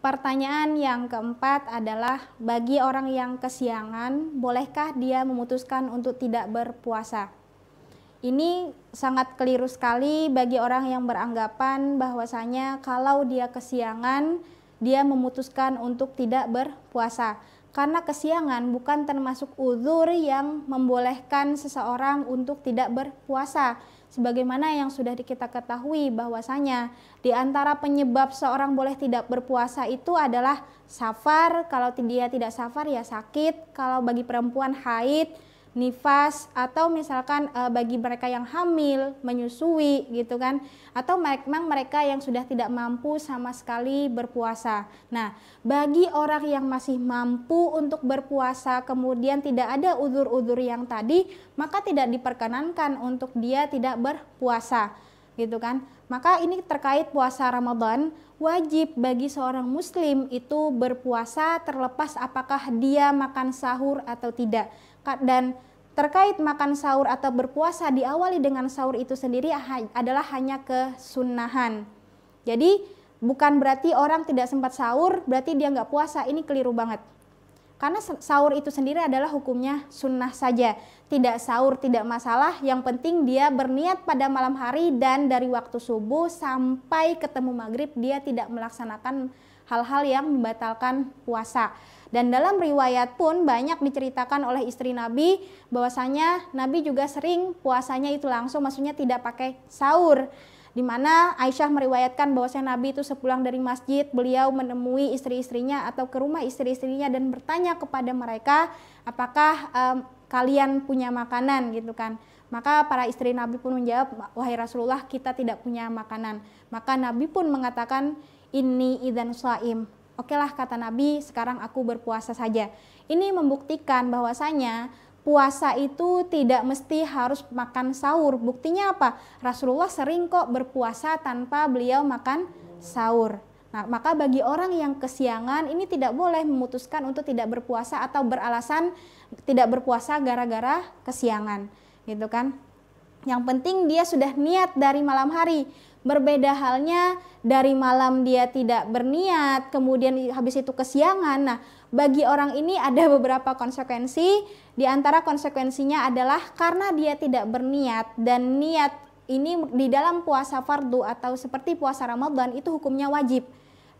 Pertanyaan yang keempat adalah bagi orang yang kesiangan, bolehkah dia memutuskan untuk tidak berpuasa? Ini sangat keliru sekali bagi orang yang beranggapan bahwasanya kalau dia kesiangan, dia memutuskan untuk tidak berpuasa. Karena kesiangan bukan termasuk uzur yang membolehkan seseorang untuk tidak berpuasa sebagaimana yang sudah kita ketahui bahwasanya di antara penyebab seorang boleh tidak berpuasa itu adalah safar, kalau dia tidak safar ya sakit, kalau bagi perempuan haid, nifas atau misalkan e, bagi mereka yang hamil, menyusui gitu kan atau memang mereka yang sudah tidak mampu sama sekali berpuasa. Nah, bagi orang yang masih mampu untuk berpuasa kemudian tidak ada uzur-uzur yang tadi, maka tidak diperkenankan untuk dia tidak berpuasa gitu kan. Maka ini terkait puasa Ramadan, wajib bagi seorang muslim itu berpuasa terlepas apakah dia makan sahur atau tidak. Dan Terkait makan sahur atau berpuasa diawali dengan sahur itu sendiri adalah hanya kesunahan. Jadi bukan berarti orang tidak sempat sahur berarti dia nggak puasa, ini keliru banget. Karena sahur itu sendiri adalah hukumnya sunnah saja. Tidak sahur tidak masalah, yang penting dia berniat pada malam hari dan dari waktu subuh sampai ketemu maghrib dia tidak melaksanakan hal-hal yang membatalkan puasa. Dan dalam riwayat pun banyak diceritakan oleh istri Nabi bahwasanya Nabi juga sering puasanya itu langsung maksudnya tidak pakai sahur di mana Aisyah meriwayatkan bahwa Nabi itu sepulang dari masjid beliau menemui istri-istrinya atau ke rumah istri-istrinya dan bertanya kepada mereka apakah um, kalian punya makanan gitu kan. Maka para istri Nabi pun menjawab, "Wahai Rasulullah, kita tidak punya makanan." Maka Nabi pun mengatakan, "Ini idan saim." lah kata Nabi, sekarang aku berpuasa saja. Ini membuktikan bahwasanya puasa itu tidak mesti harus makan sahur. Buktinya apa? Rasulullah sering kok berpuasa tanpa beliau makan sahur. Nah, maka bagi orang yang kesiangan ini tidak boleh memutuskan untuk tidak berpuasa atau beralasan tidak berpuasa gara-gara kesiangan, gitu kan? Yang penting dia sudah niat dari malam hari. Berbeda halnya dari malam dia tidak berniat, kemudian habis itu kesiangan. Nah, bagi orang ini ada beberapa konsekuensi. Di antara konsekuensinya adalah karena dia tidak berniat dan niat ini di dalam puasa fardu atau seperti puasa Ramadan itu hukumnya wajib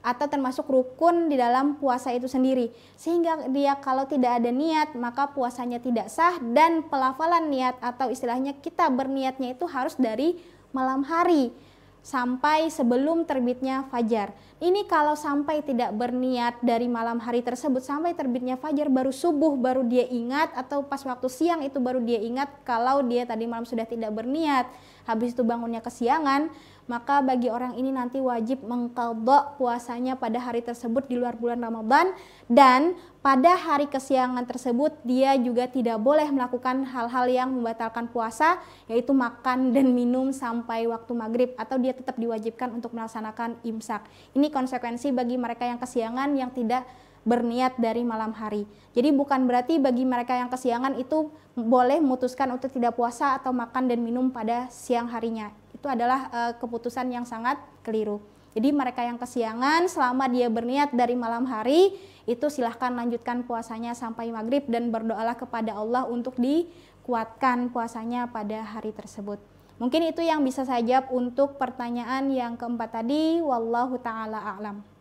atau termasuk rukun di dalam puasa itu sendiri. Sehingga dia kalau tidak ada niat maka puasanya tidak sah dan pelafalan niat atau istilahnya kita berniatnya itu harus dari malam hari sampai sebelum terbitnya fajar. Ini kalau sampai tidak berniat dari malam hari tersebut sampai terbitnya fajar baru subuh baru dia ingat atau pas waktu siang itu baru dia ingat kalau dia tadi malam sudah tidak berniat. Habis itu bangunnya kesiangan, maka bagi orang ini nanti wajib mengkaldok puasanya pada hari tersebut di luar bulan Ramadan dan pada hari kesiangan tersebut dia juga tidak boleh melakukan hal-hal yang membatalkan puasa yaitu makan dan minum sampai waktu maghrib atau dia tetap diwajibkan untuk melaksanakan imsak. Ini konsekuensi bagi mereka yang kesiangan yang tidak berniat dari malam hari. Jadi bukan berarti bagi mereka yang kesiangan itu boleh memutuskan untuk tidak puasa atau makan dan minum pada siang harinya itu adalah uh, keputusan yang sangat keliru. Jadi mereka yang kesiangan selama dia berniat dari malam hari itu silahkan lanjutkan puasanya sampai maghrib dan berdoalah kepada Allah untuk dikuatkan puasanya pada hari tersebut. Mungkin itu yang bisa saya jawab untuk pertanyaan yang keempat tadi. Wallahu ta'ala a'lam.